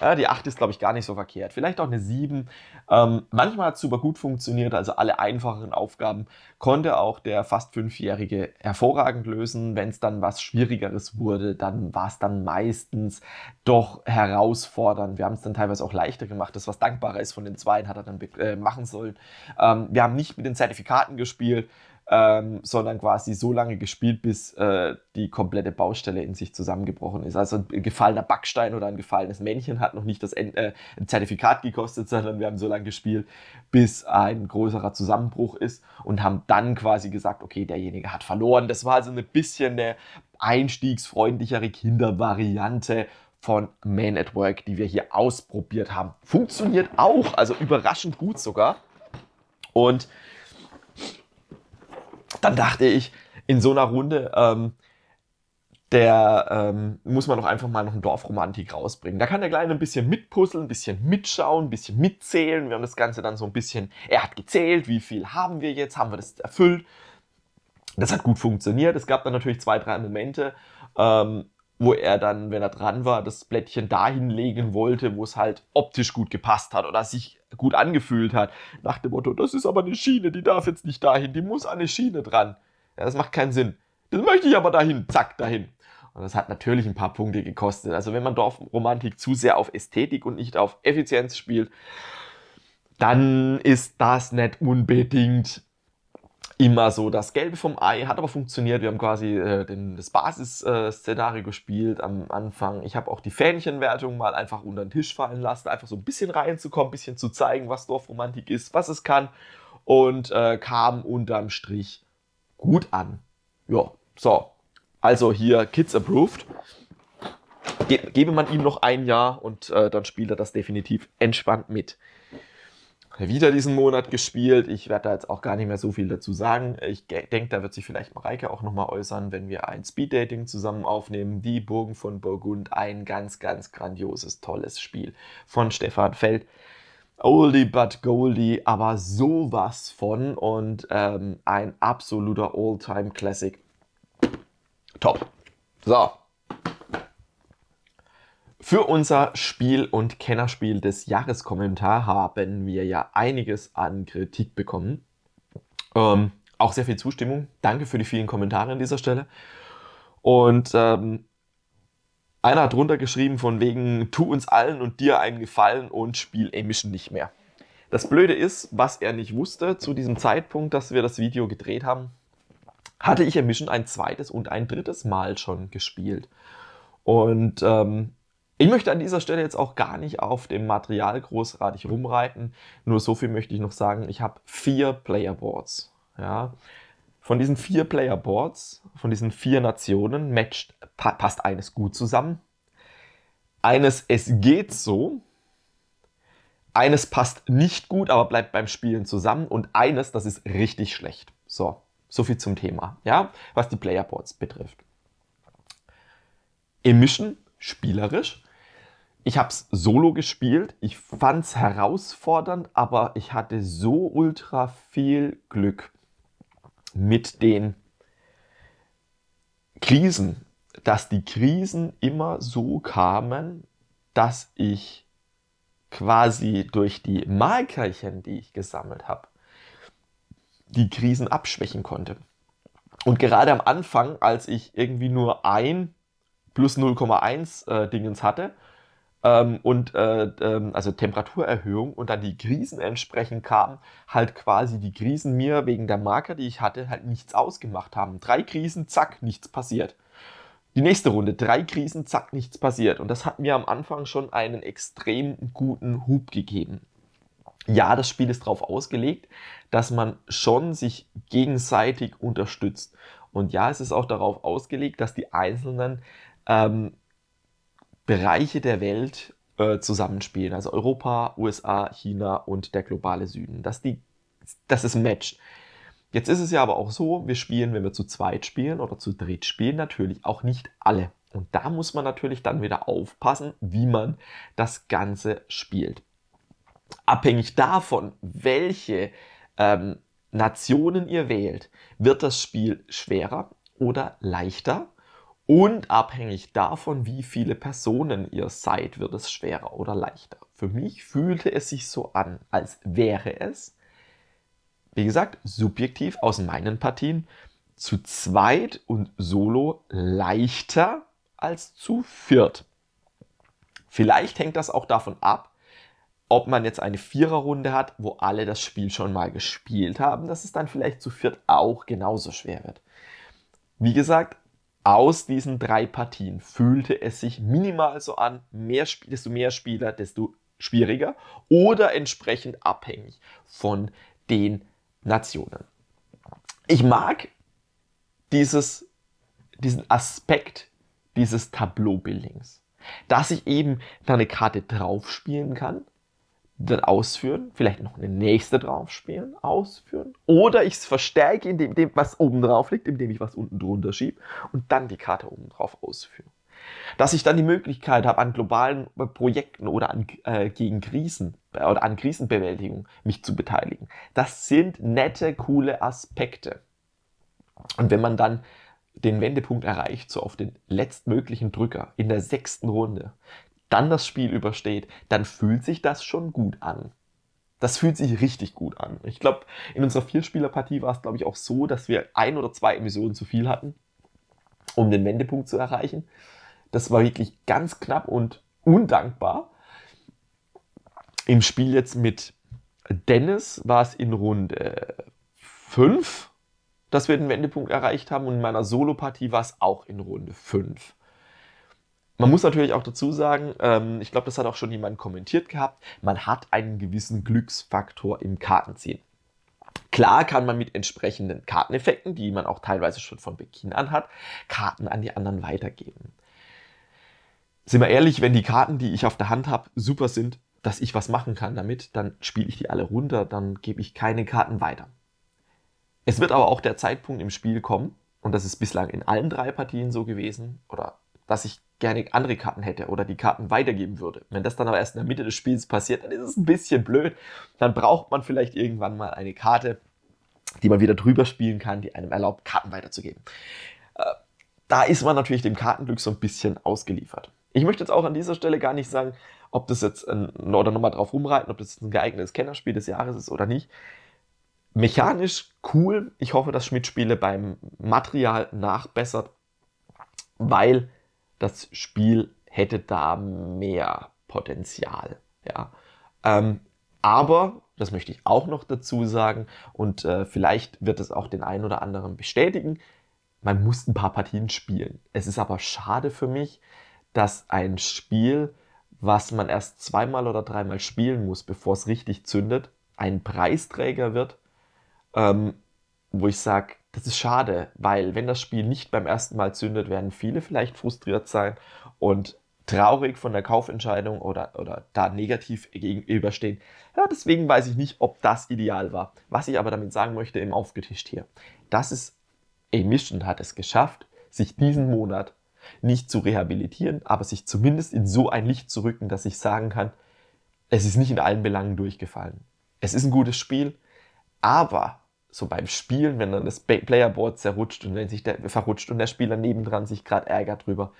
ja, die 8 ist, glaube ich, gar nicht so verkehrt. Vielleicht auch eine 7. Ähm, manchmal hat es super gut funktioniert, also alle einfacheren Aufgaben konnte auch der fast 5-Jährige hervorragend lösen. Wenn es dann was Schwierigeres wurde, dann war es dann meistens doch herausfordernd. Wir haben es dann teilweise auch leichter gemacht. Das, was dankbarer ist von den Zweien, hat er dann äh, machen sollen. Ähm, wir haben nicht mit den Zertifikaten gespielt, ähm, sondern quasi so lange gespielt, bis äh, die komplette Baustelle in sich zusammengebrochen ist. Also ein gefallener Backstein oder ein gefallenes Männchen hat noch nicht das End, äh, Zertifikat gekostet, sondern wir haben so lange gespielt, bis ein größerer Zusammenbruch ist und haben dann quasi gesagt, okay, derjenige hat verloren. Das war also ein bisschen eine einstiegsfreundlichere Kindervariante von Man at Work, die wir hier ausprobiert haben. Funktioniert auch, also überraschend gut sogar. Und dann dachte ich, in so einer Runde, ähm, der ähm, muss man doch einfach mal noch einen Dorfromantik rausbringen. Da kann der Kleine ein bisschen mitpuzzeln, ein bisschen mitschauen, ein bisschen mitzählen. Wir haben das Ganze dann so ein bisschen, er hat gezählt, wie viel haben wir jetzt, haben wir das erfüllt. Das hat gut funktioniert. Es gab dann natürlich zwei, drei Momente, ähm, wo er dann, wenn er dran war, das Blättchen dahin legen wollte, wo es halt optisch gut gepasst hat oder sich gut angefühlt hat. Nach dem Motto, das ist aber eine Schiene, die darf jetzt nicht dahin, die muss an eine Schiene dran. Ja, das macht keinen Sinn. Das möchte ich aber dahin, zack, dahin. Und das hat natürlich ein paar Punkte gekostet. Also wenn man Dorfromantik zu sehr auf Ästhetik und nicht auf Effizienz spielt, dann ist das nicht unbedingt immer so das Gelbe vom Ei, hat aber funktioniert. Wir haben quasi äh, den, das Basisszenario äh, gespielt am Anfang. Ich habe auch die Fähnchenwertung mal einfach unter den Tisch fallen lassen, einfach so ein bisschen reinzukommen, ein bisschen zu zeigen, was Dorfromantik ist, was es kann. Und äh, kam unterm Strich gut an. Ja, so. Also hier Kids Approved. Ge gebe man ihm noch ein Jahr und äh, dann spielt er das definitiv entspannt mit wieder diesen Monat gespielt. Ich werde da jetzt auch gar nicht mehr so viel dazu sagen. Ich denke, da wird sich vielleicht Mareike auch nochmal äußern, wenn wir ein Speed-Dating zusammen aufnehmen. Die Burgen von Burgund, ein ganz, ganz grandioses, tolles Spiel von Stefan Feld. Oldie but Goldie, aber sowas von und ähm, ein absoluter All-Time-Classic. Top. So, für unser Spiel- und Kennerspiel des Jahreskommentar haben wir ja einiges an Kritik bekommen. Ähm, auch sehr viel Zustimmung. Danke für die vielen Kommentare an dieser Stelle. Und ähm, einer hat runtergeschrieben von wegen, tu uns allen und dir einen Gefallen und spiel Emission nicht mehr. Das Blöde ist, was er nicht wusste zu diesem Zeitpunkt, dass wir das Video gedreht haben, hatte ich Emission ein zweites und ein drittes Mal schon gespielt. Und ähm, ich möchte an dieser Stelle jetzt auch gar nicht auf dem Material großartig rumreiten. Nur so viel möchte ich noch sagen. Ich habe vier Playerboards. Ja. Von diesen vier Playerboards, von diesen vier Nationen, matcht, pa passt eines gut zusammen. Eines, es geht so. Eines passt nicht gut, aber bleibt beim Spielen zusammen. Und eines, das ist richtig schlecht. So, so viel zum Thema, ja, was die Playerboards betrifft. Emission spielerisch ich habe es solo gespielt. Ich fand es herausfordernd, aber ich hatte so ultra viel Glück mit den Krisen, dass die Krisen immer so kamen, dass ich quasi durch die Malkerchen, die ich gesammelt habe, die Krisen abschwächen konnte. Und gerade am Anfang, als ich irgendwie nur ein plus 0,1 äh, Dingens hatte, ähm, und äh, ähm, also Temperaturerhöhung und dann die Krisen entsprechend kamen, halt quasi die Krisen mir wegen der Marker, die ich hatte, halt nichts ausgemacht haben. Drei Krisen, zack, nichts passiert. Die nächste Runde, drei Krisen, zack, nichts passiert. Und das hat mir am Anfang schon einen extrem guten Hub gegeben. Ja, das Spiel ist darauf ausgelegt, dass man schon sich gegenseitig unterstützt. Und ja, es ist auch darauf ausgelegt, dass die Einzelnen ähm, Bereiche der Welt äh, zusammenspielen. Also Europa, USA, China und der globale Süden. Dass, die, dass es matcht. Jetzt ist es ja aber auch so, wir spielen, wenn wir zu zweit spielen oder zu dritt spielen, natürlich auch nicht alle. Und da muss man natürlich dann wieder aufpassen, wie man das Ganze spielt. Abhängig davon, welche ähm, Nationen ihr wählt, wird das Spiel schwerer oder leichter und abhängig davon, wie viele Personen ihr seid, wird es schwerer oder leichter. Für mich fühlte es sich so an, als wäre es, wie gesagt, subjektiv aus meinen Partien, zu zweit und solo leichter als zu viert. Vielleicht hängt das auch davon ab, ob man jetzt eine Viererrunde hat, wo alle das Spiel schon mal gespielt haben, dass es dann vielleicht zu viert auch genauso schwer wird. Wie gesagt, aus diesen drei Partien fühlte es sich minimal so an, mehr, desto mehr Spieler, desto schwieriger oder entsprechend abhängig von den Nationen. Ich mag dieses, diesen Aspekt dieses Tableau-Buildings, dass ich eben da eine Karte drauf spielen kann dann ausführen, vielleicht noch eine nächste drauf spielen, ausführen. Oder ich es verstärke, indem dem, was oben drauf liegt, indem ich was unten drunter schiebe und dann die Karte oben drauf ausführe. Dass ich dann die Möglichkeit habe, an globalen äh, Projekten oder an, äh, gegen Krisen äh, oder an Krisenbewältigung mich zu beteiligen. Das sind nette, coole Aspekte. Und wenn man dann den Wendepunkt erreicht, so auf den letztmöglichen Drücker in der sechsten Runde, dann das Spiel übersteht, dann fühlt sich das schon gut an. Das fühlt sich richtig gut an. Ich glaube, in unserer Vierspielerpartie war es, glaube ich, auch so, dass wir ein oder zwei Emissionen zu viel hatten, um den Wendepunkt zu erreichen. Das war wirklich ganz knapp und undankbar. Im Spiel jetzt mit Dennis war es in Runde 5, dass wir den Wendepunkt erreicht haben. Und in meiner Solopartie war es auch in Runde 5. Man muss natürlich auch dazu sagen, ähm, ich glaube, das hat auch schon jemand kommentiert gehabt, man hat einen gewissen Glücksfaktor im Kartenziehen. Klar kann man mit entsprechenden Karteneffekten, die man auch teilweise schon von Beginn an hat, Karten an die anderen weitergeben. Sind wir ehrlich, wenn die Karten, die ich auf der Hand habe, super sind, dass ich was machen kann damit, dann spiele ich die alle runter, dann gebe ich keine Karten weiter. Es wird aber auch der Zeitpunkt im Spiel kommen, und das ist bislang in allen drei Partien so gewesen, oder dass ich gerne andere Karten hätte oder die Karten weitergeben würde. Wenn das dann aber erst in der Mitte des Spiels passiert, dann ist es ein bisschen blöd. Dann braucht man vielleicht irgendwann mal eine Karte, die man wieder drüber spielen kann, die einem erlaubt, Karten weiterzugeben. Äh, da ist man natürlich dem Kartenglück so ein bisschen ausgeliefert. Ich möchte jetzt auch an dieser Stelle gar nicht sagen, ob das jetzt ein, oder nochmal drauf rumreiten, ob das jetzt ein geeignetes Kennerspiel des Jahres ist oder nicht. Mechanisch cool. Ich hoffe, dass Schmidt Spiele beim Material nachbessert, weil das Spiel hätte da mehr Potenzial. Ja. Ähm, aber, das möchte ich auch noch dazu sagen, und äh, vielleicht wird es auch den einen oder anderen bestätigen, man muss ein paar Partien spielen. Es ist aber schade für mich, dass ein Spiel, was man erst zweimal oder dreimal spielen muss, bevor es richtig zündet, ein Preisträger wird, ähm, wo ich sage, das ist schade, weil wenn das Spiel nicht beim ersten Mal zündet, werden viele vielleicht frustriert sein und traurig von der Kaufentscheidung oder, oder da negativ gegenüberstehen. Ja, deswegen weiß ich nicht, ob das ideal war. Was ich aber damit sagen möchte im Aufgetischt hier, dass es Emission hat es geschafft, sich diesen Monat nicht zu rehabilitieren, aber sich zumindest in so ein Licht zu rücken, dass ich sagen kann, es ist nicht in allen Belangen durchgefallen. Es ist ein gutes Spiel, aber so beim Spielen, wenn dann das Playerboard zerrutscht und wenn sich der verrutscht und der Spieler nebendran sich gerade ärgert drüber.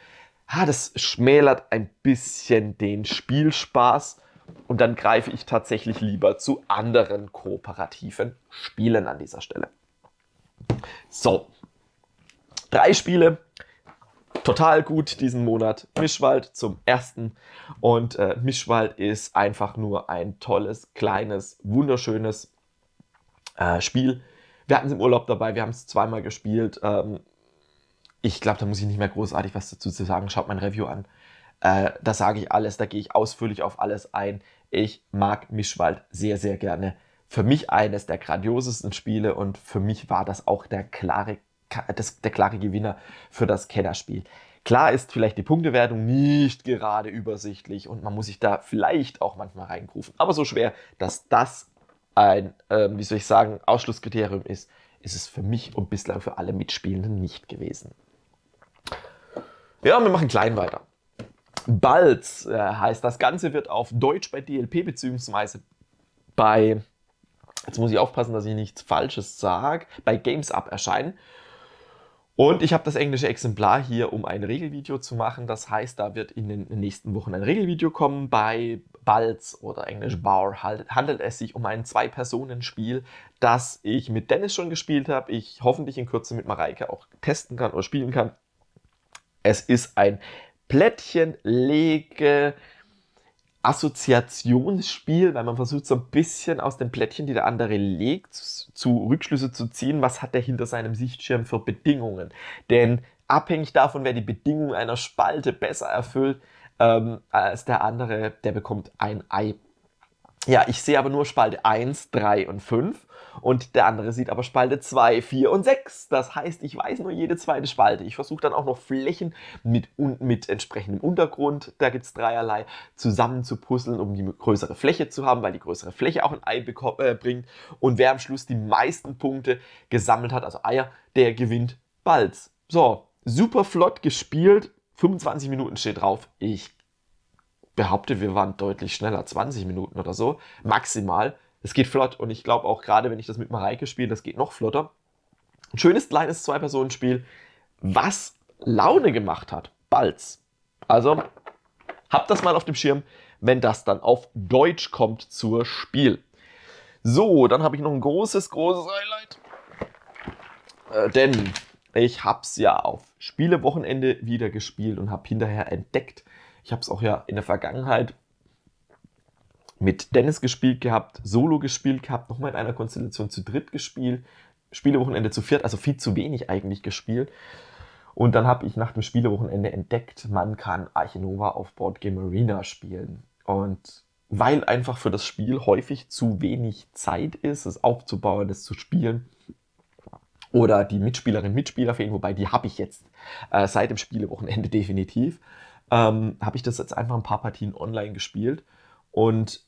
Ha, das schmälert ein bisschen den Spielspaß und dann greife ich tatsächlich lieber zu anderen kooperativen Spielen an dieser Stelle. So, drei Spiele, total gut diesen Monat. Mischwald zum ersten. Und äh, Mischwald ist einfach nur ein tolles, kleines, wunderschönes äh, Spiel. Wir hatten es im Urlaub dabei, wir haben es zweimal gespielt. Ähm, ich glaube, da muss ich nicht mehr großartig was dazu zu sagen. Schaut mein Review an. Äh, da sage ich alles, da gehe ich ausführlich auf alles ein. Ich mag Mischwald sehr, sehr gerne. Für mich eines der grandiosesten Spiele und für mich war das auch der klare, das, der klare Gewinner für das Kennerspiel. Klar ist vielleicht die Punktewertung nicht gerade übersichtlich und man muss sich da vielleicht auch manchmal reingrufen. Aber so schwer, dass das ein, äh, wie soll ich sagen, Ausschlusskriterium ist, ist es für mich und bislang für alle Mitspielenden nicht gewesen. Ja, wir machen klein weiter. Balz äh, heißt, das Ganze wird auf Deutsch bei DLP bzw. bei, jetzt muss ich aufpassen, dass ich nichts Falsches sage, bei Games Up erscheinen. Und ich habe das englische Exemplar hier, um ein Regelvideo zu machen. Das heißt, da wird in den nächsten Wochen ein Regelvideo kommen. Bei Balz oder Englisch mhm. Bar handelt es sich um ein Zwei-Personen-Spiel, das ich mit Dennis schon gespielt habe. Ich hoffentlich in Kürze mit Mareike auch testen kann oder spielen kann. Es ist ein Plättchen-Lege- Assoziationsspiel, weil man versucht so ein bisschen aus den Plättchen, die der andere legt, zu Rückschlüsse zu ziehen, was hat er hinter seinem Sichtschirm für Bedingungen. Denn abhängig davon, wer die Bedingungen einer Spalte besser erfüllt, ähm, als der andere, der bekommt ein Ei. Ja, ich sehe aber nur Spalte 1, 3 und 5 und der andere sieht aber Spalte 2, 4 und 6. Das heißt, ich weiß nur jede zweite Spalte. Ich versuche dann auch noch Flächen mit, mit entsprechendem Untergrund, da gibt es dreierlei, zusammen zu puzzeln, um die größere Fläche zu haben, weil die größere Fläche auch ein Ei äh, bringt. Und wer am Schluss die meisten Punkte gesammelt hat, also Eier, der gewinnt Balz. So, super flott gespielt 25 Minuten steht drauf. Ich behaupte, wir waren deutlich schneller, 20 Minuten oder so, maximal. Es geht flott und ich glaube auch gerade, wenn ich das mit Mareike spiele, das geht noch flotter. Ein schönes kleines Zwei-Personen-Spiel, was Laune gemacht hat. Balz. Also habt das mal auf dem Schirm, wenn das dann auf Deutsch kommt zur Spiel. So, dann habe ich noch ein großes, großes Highlight. Äh, denn ich habe es ja auf Spielewochenende wieder gespielt und habe hinterher entdeckt. Ich habe es auch ja in der Vergangenheit mit Dennis gespielt gehabt, Solo gespielt gehabt, nochmal in einer Konstellation zu dritt gespielt, Spielewochenende zu viert, also viel zu wenig eigentlich gespielt. Und dann habe ich nach dem Spielewochenende entdeckt, man kann Archinova auf Board Game Arena spielen. Und weil einfach für das Spiel häufig zu wenig Zeit ist, es aufzubauen, es zu spielen, oder die Mitspielerinnen und Mitspieler fehlen, wobei die habe ich jetzt äh, seit dem Spielewochenende definitiv, ähm, habe ich das jetzt einfach ein paar Partien online gespielt und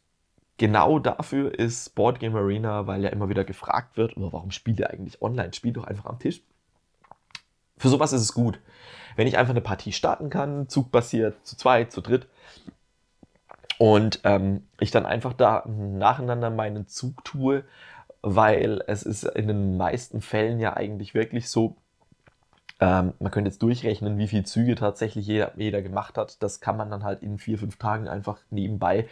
genau dafür ist Board Game Arena, weil ja immer wieder gefragt wird, aber warum spielt ihr eigentlich online? Spielt doch einfach am Tisch. Für sowas ist es gut. Wenn ich einfach eine Partie starten kann, zugbasiert, zu zweit, zu dritt, und ähm, ich dann einfach da nacheinander meinen Zug tue weil es ist in den meisten Fällen ja eigentlich wirklich so, ähm, man könnte jetzt durchrechnen, wie viele Züge tatsächlich jeder, jeder gemacht hat. Das kann man dann halt in vier, fünf Tagen einfach nebenbei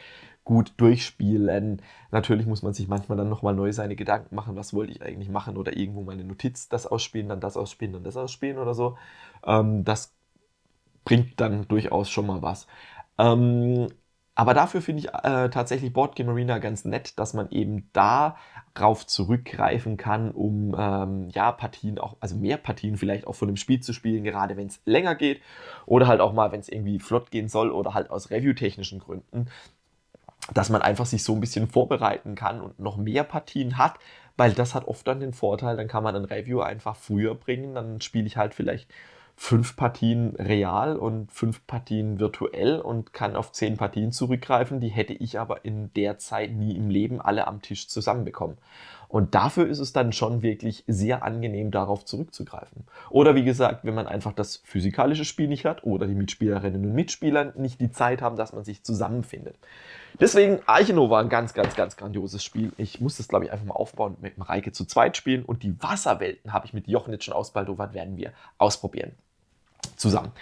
gut durchspielen. Natürlich muss man sich manchmal dann nochmal neu seine Gedanken machen, was wollte ich eigentlich machen oder irgendwo meine Notiz, das ausspielen, dann das ausspielen, dann das ausspielen oder so. Ähm, das bringt dann durchaus schon mal was. Ähm, aber dafür finde ich äh, tatsächlich Game Arena ganz nett, dass man eben darauf zurückgreifen kann, um ähm, ja Partien auch, also mehr Partien vielleicht auch von dem Spiel zu spielen, gerade wenn es länger geht oder halt auch mal, wenn es irgendwie flott gehen soll oder halt aus reviewtechnischen Gründen, dass man einfach sich so ein bisschen vorbereiten kann und noch mehr Partien hat, weil das hat oft dann den Vorteil, dann kann man ein Review einfach früher bringen, dann spiele ich halt vielleicht fünf Partien real und fünf Partien virtuell und kann auf zehn Partien zurückgreifen. Die hätte ich aber in der Zeit nie im Leben alle am Tisch zusammenbekommen. Und dafür ist es dann schon wirklich sehr angenehm, darauf zurückzugreifen. Oder wie gesagt, wenn man einfach das physikalische Spiel nicht hat oder die Mitspielerinnen und Mitspieler nicht die Zeit haben, dass man sich zusammenfindet. Deswegen, Archenova, ein ganz, ganz, ganz grandioses Spiel. Ich muss das, glaube ich, einfach mal aufbauen und mit dem Reike zu zweit spielen. Und die Wasserwelten habe ich mit Jochen jetzt schon ausbaldowert, werden wir ausprobieren zusammen.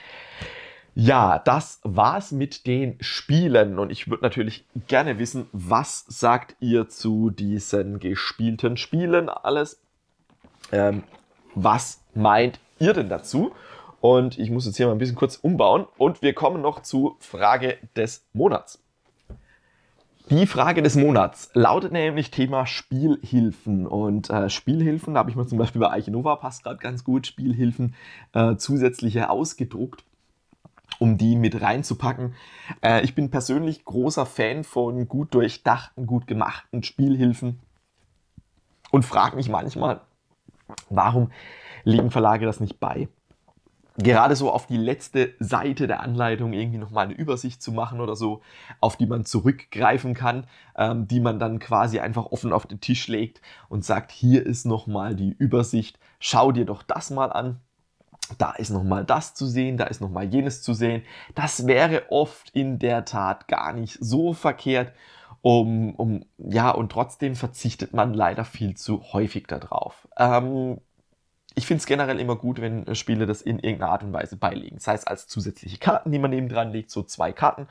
Ja, das war's mit den Spielen und ich würde natürlich gerne wissen, was sagt ihr zu diesen gespielten Spielen alles? Ähm, was meint ihr denn dazu? Und ich muss jetzt hier mal ein bisschen kurz umbauen und wir kommen noch zu Frage des Monats. Die Frage des Monats lautet nämlich Thema Spielhilfen. Und äh, Spielhilfen, da habe ich mir zum Beispiel bei Eichenova, passt gerade ganz gut, Spielhilfen äh, zusätzliche ausgedruckt, um die mit reinzupacken. Äh, ich bin persönlich großer Fan von gut durchdachten, gut gemachten Spielhilfen und frage mich manchmal, warum legen Verlage das nicht bei? gerade so auf die letzte Seite der Anleitung irgendwie nochmal eine Übersicht zu machen oder so, auf die man zurückgreifen kann, ähm, die man dann quasi einfach offen auf den Tisch legt und sagt, hier ist nochmal die Übersicht, schau dir doch das mal an. Da ist nochmal das zu sehen, da ist nochmal jenes zu sehen. Das wäre oft in der Tat gar nicht so verkehrt. Um, um, ja, und trotzdem verzichtet man leider viel zu häufig darauf. Ähm, ich finde es generell immer gut, wenn äh, Spiele das in irgendeiner Art und Weise beilegen. Sei es als zusätzliche Karten, die man neben dran legt, so zwei Karten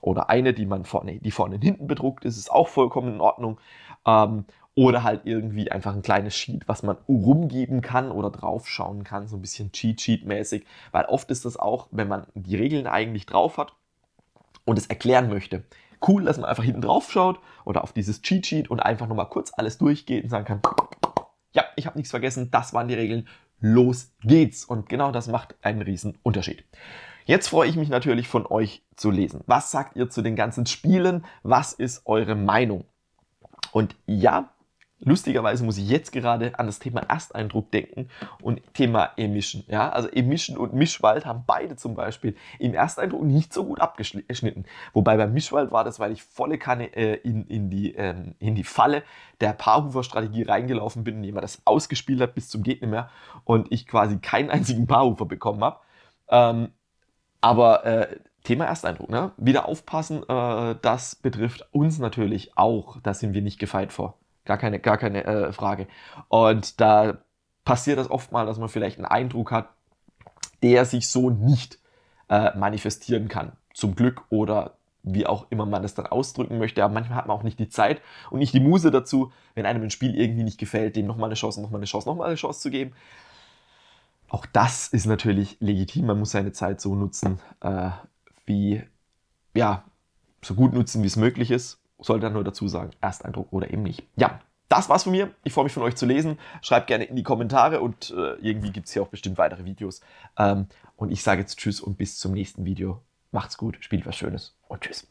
oder eine, die man vorne, die vorne und hinten bedruckt ist, ist auch vollkommen in Ordnung. Ähm, oder halt irgendwie einfach ein kleines Sheet, was man rumgeben kann oder draufschauen kann, so ein bisschen Cheat-Sheet-mäßig, weil oft ist das auch, wenn man die Regeln eigentlich drauf hat und es erklären möchte. Cool, dass man einfach hinten drauf schaut oder auf dieses Cheat-Sheet und einfach nochmal kurz alles durchgeht und sagen kann, ja, ich habe nichts vergessen, das waren die Regeln, los geht's. Und genau das macht einen riesen Unterschied. Jetzt freue ich mich natürlich von euch zu lesen. Was sagt ihr zu den ganzen Spielen? Was ist eure Meinung? Und ja, Lustigerweise muss ich jetzt gerade an das Thema Ersteindruck denken und Thema Emission. Ja? Also Emission und Mischwald haben beide zum Beispiel im Ersteindruck nicht so gut abgeschnitten. Wobei beim Mischwald war das, weil ich volle Kanne äh, in, in, die, ähm, in die Falle der Paarhufer-Strategie reingelaufen bin, indem er das ausgespielt hat bis zum Gegner mehr und ich quasi keinen einzigen Paarhufer bekommen habe. Ähm, aber äh, Thema Ersteindruck, ne? wieder aufpassen, äh, das betrifft uns natürlich auch. Da sind wir nicht gefeit vor. Gar keine, gar keine äh, Frage. Und da passiert das oft mal, dass man vielleicht einen Eindruck hat, der sich so nicht äh, manifestieren kann. Zum Glück oder wie auch immer man das dann ausdrücken möchte. Aber manchmal hat man auch nicht die Zeit und nicht die Muse dazu, wenn einem ein Spiel irgendwie nicht gefällt, dem nochmal eine Chance, nochmal eine Chance, nochmal eine Chance zu geben. Auch das ist natürlich legitim. Man muss seine Zeit so nutzen, äh, wie, ja, so gut nutzen, wie es möglich ist sollte dann nur dazu sagen, Ersteindruck oder eben nicht. Ja, das war's von mir. Ich freue mich von euch zu lesen. Schreibt gerne in die Kommentare und äh, irgendwie gibt es hier auch bestimmt weitere Videos. Ähm, und ich sage jetzt Tschüss und bis zum nächsten Video. Macht's gut, spielt was Schönes und Tschüss.